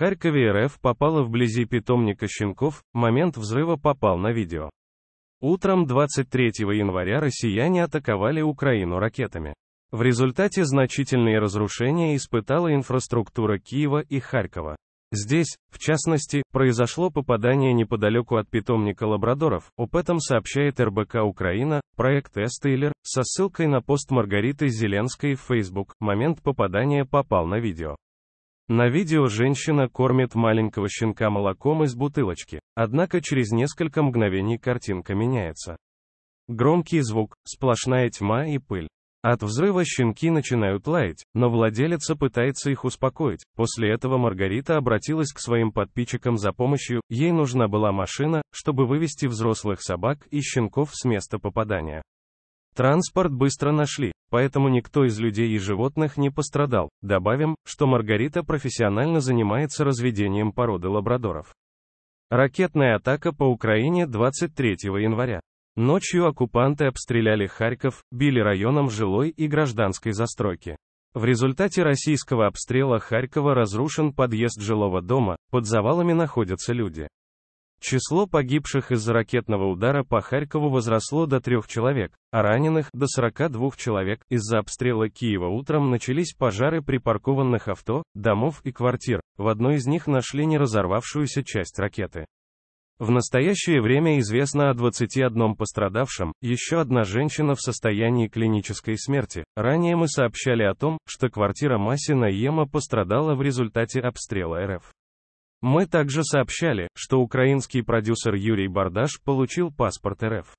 Харькове РФ попала вблизи питомника щенков, момент взрыва попал на видео. Утром 23 января россияне атаковали Украину ракетами. В результате значительные разрушения испытала инфраструктура Киева и Харькова. Здесь, в частности, произошло попадание неподалеку от питомника лабрадоров, об этом сообщает РБК Украина, проект Эстейлер, со ссылкой на пост Маргариты Зеленской в Facebook, момент попадания попал на видео. На видео женщина кормит маленького щенка молоком из бутылочки, однако через несколько мгновений картинка меняется. Громкий звук, сплошная тьма и пыль. От взрыва щенки начинают лаять, но владелица пытается их успокоить. После этого Маргарита обратилась к своим подписчикам за помощью, ей нужна была машина, чтобы вывести взрослых собак и щенков с места попадания. Транспорт быстро нашли, поэтому никто из людей и животных не пострадал. Добавим, что Маргарита профессионально занимается разведением породы лабрадоров. Ракетная атака по Украине 23 января. Ночью оккупанты обстреляли Харьков, били районом жилой и гражданской застройки. В результате российского обстрела Харькова разрушен подъезд жилого дома, под завалами находятся люди. Число погибших из-за ракетного удара по Харькову возросло до трех человек, а раненых – до 42 человек. Из-за обстрела Киева утром начались пожары припаркованных авто, домов и квартир. В одной из них нашли не разорвавшуюся часть ракеты. В настоящее время известно о 21 пострадавшем, еще одна женщина в состоянии клинической смерти. Ранее мы сообщали о том, что квартира Масина Ема пострадала в результате обстрела РФ. Мы также сообщали, что украинский продюсер Юрий Бардаш получил паспорт РФ.